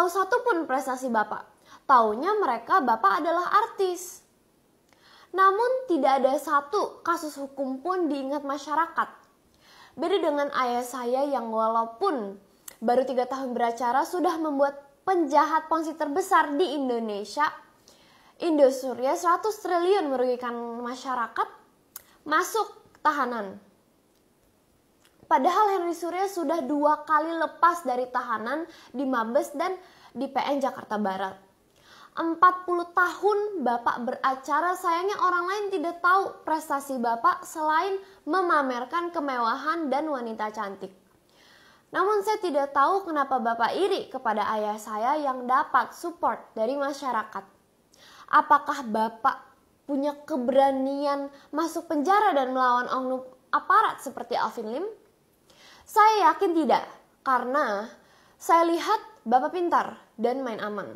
Tahu satu pun prestasi Bapak, taunya mereka Bapak adalah artis. Namun tidak ada satu kasus hukum pun diingat masyarakat. Beda dengan ayah saya yang walaupun baru tiga tahun beracara sudah membuat penjahat ponsi terbesar di Indonesia, Indosuria 100 triliun merugikan masyarakat, masuk tahanan. Padahal Henry Surya sudah dua kali lepas dari tahanan di Mabes dan di PN Jakarta Barat. 40 tahun Bapak beracara, sayangnya orang lain tidak tahu prestasi Bapak selain memamerkan kemewahan dan wanita cantik. Namun saya tidak tahu kenapa Bapak iri kepada ayah saya yang dapat support dari masyarakat. Apakah Bapak punya keberanian masuk penjara dan melawan oknum aparat seperti Alvin Lim? Saya yakin tidak, karena saya lihat Bapak pintar dan main aman.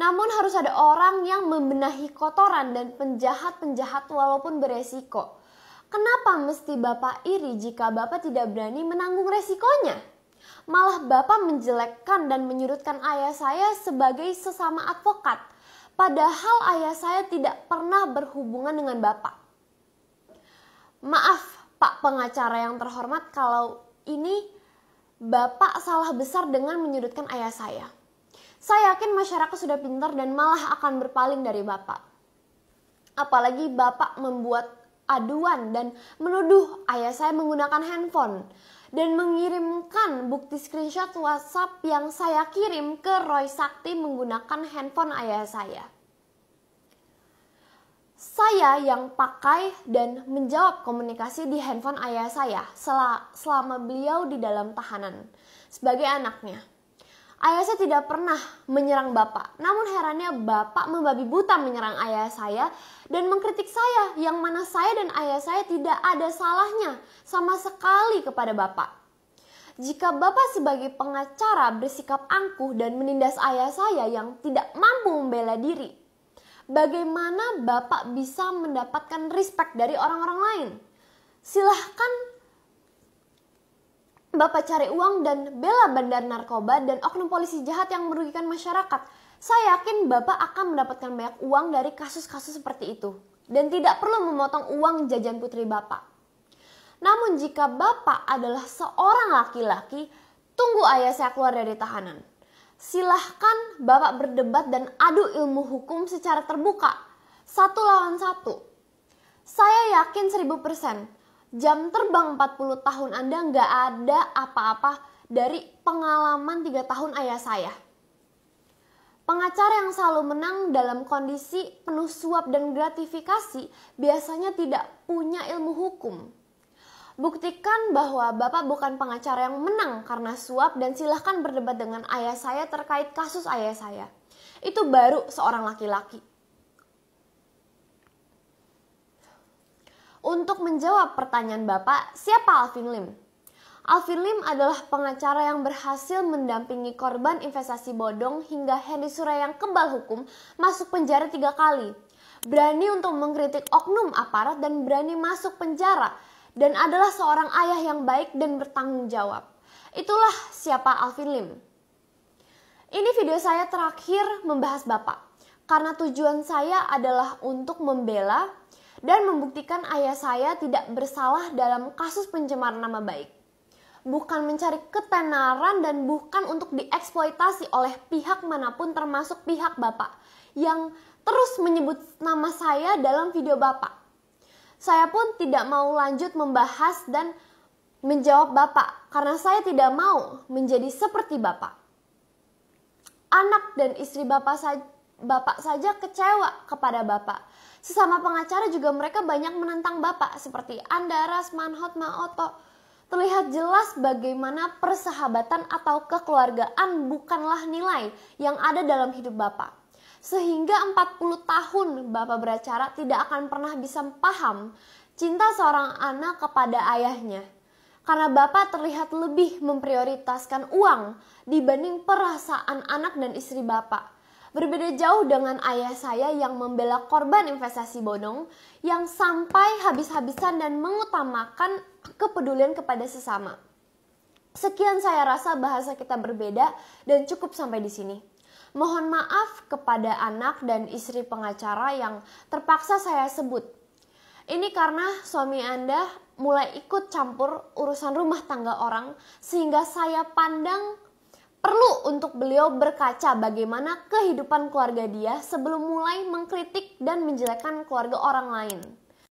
Namun harus ada orang yang membenahi kotoran dan penjahat-penjahat walaupun beresiko. Kenapa mesti Bapak iri jika Bapak tidak berani menanggung resikonya? Malah Bapak menjelekkan dan menyurutkan ayah saya sebagai sesama advokat. Padahal ayah saya tidak pernah berhubungan dengan Bapak. Maaf, Pak pengacara yang terhormat kalau ini Bapak salah besar dengan menyudutkan ayah saya. Saya yakin masyarakat sudah pintar dan malah akan berpaling dari Bapak. Apalagi Bapak membuat aduan dan menuduh ayah saya menggunakan handphone dan mengirimkan bukti screenshot WhatsApp yang saya kirim ke Roy Sakti menggunakan handphone ayah saya saya yang pakai dan menjawab komunikasi di handphone ayah saya sel selama beliau di dalam tahanan sebagai anaknya. Ayah saya tidak pernah menyerang bapak, namun herannya bapak membabi buta menyerang ayah saya dan mengkritik saya yang mana saya dan ayah saya tidak ada salahnya sama sekali kepada bapak. Jika bapak sebagai pengacara bersikap angkuh dan menindas ayah saya yang tidak mampu membela diri, bagaimana Bapak bisa mendapatkan respect dari orang-orang lain. Silahkan Bapak cari uang dan bela bandar narkoba dan oknum polisi jahat yang merugikan masyarakat. Saya yakin Bapak akan mendapatkan banyak uang dari kasus-kasus seperti itu. Dan tidak perlu memotong uang jajan putri Bapak. Namun jika Bapak adalah seorang laki-laki, tunggu ayah saya keluar dari tahanan. Silahkan Bapak berdebat dan adu ilmu hukum secara terbuka. Satu lawan satu. Saya yakin 1000%. Jam terbang 40 tahun Anda nggak ada apa-apa dari pengalaman 3 tahun ayah saya. Pengacara yang selalu menang dalam kondisi penuh suap dan gratifikasi biasanya tidak punya ilmu hukum. Buktikan bahwa Bapak bukan pengacara yang menang karena suap dan silahkan berdebat dengan ayah saya terkait kasus ayah saya. Itu baru seorang laki-laki. Untuk menjawab pertanyaan Bapak, siapa Alvin Lim? Alvin Lim adalah pengacara yang berhasil mendampingi korban investasi bodong hingga Henry Surya yang kebal hukum masuk penjara tiga kali. Berani untuk mengkritik oknum aparat dan berani masuk penjara dan adalah seorang ayah yang baik dan bertanggung jawab. Itulah siapa Alvin Lim. Ini video saya terakhir membahas Bapak, karena tujuan saya adalah untuk membela dan membuktikan ayah saya tidak bersalah dalam kasus pencemaran nama baik. Bukan mencari ketenaran dan bukan untuk dieksploitasi oleh pihak manapun termasuk pihak Bapak yang terus menyebut nama saya dalam video Bapak. Saya pun tidak mau lanjut membahas dan menjawab Bapak karena saya tidak mau menjadi seperti Bapak. Anak dan istri Bapak saja Bapak saja kecewa kepada Bapak. Sesama pengacara juga mereka banyak menentang Bapak seperti Anda, Rasman, Hotma, Oto. Terlihat jelas bagaimana persahabatan atau kekeluargaan bukanlah nilai yang ada dalam hidup Bapak. Sehingga 40 tahun Bapak beracara tidak akan pernah bisa paham cinta seorang anak kepada ayahnya. Karena Bapak terlihat lebih memprioritaskan uang dibanding perasaan anak dan istri Bapak. Berbeda jauh dengan ayah saya yang membela korban investasi bodong yang sampai habis-habisan dan mengutamakan kepedulian kepada sesama. Sekian saya rasa bahasa kita berbeda dan cukup sampai di sini. Mohon maaf kepada anak dan istri pengacara yang terpaksa saya sebut. Ini karena suami Anda mulai ikut campur urusan rumah tangga orang sehingga saya pandang perlu untuk beliau berkaca bagaimana kehidupan keluarga dia sebelum mulai mengkritik dan menjelekkan keluarga orang lain.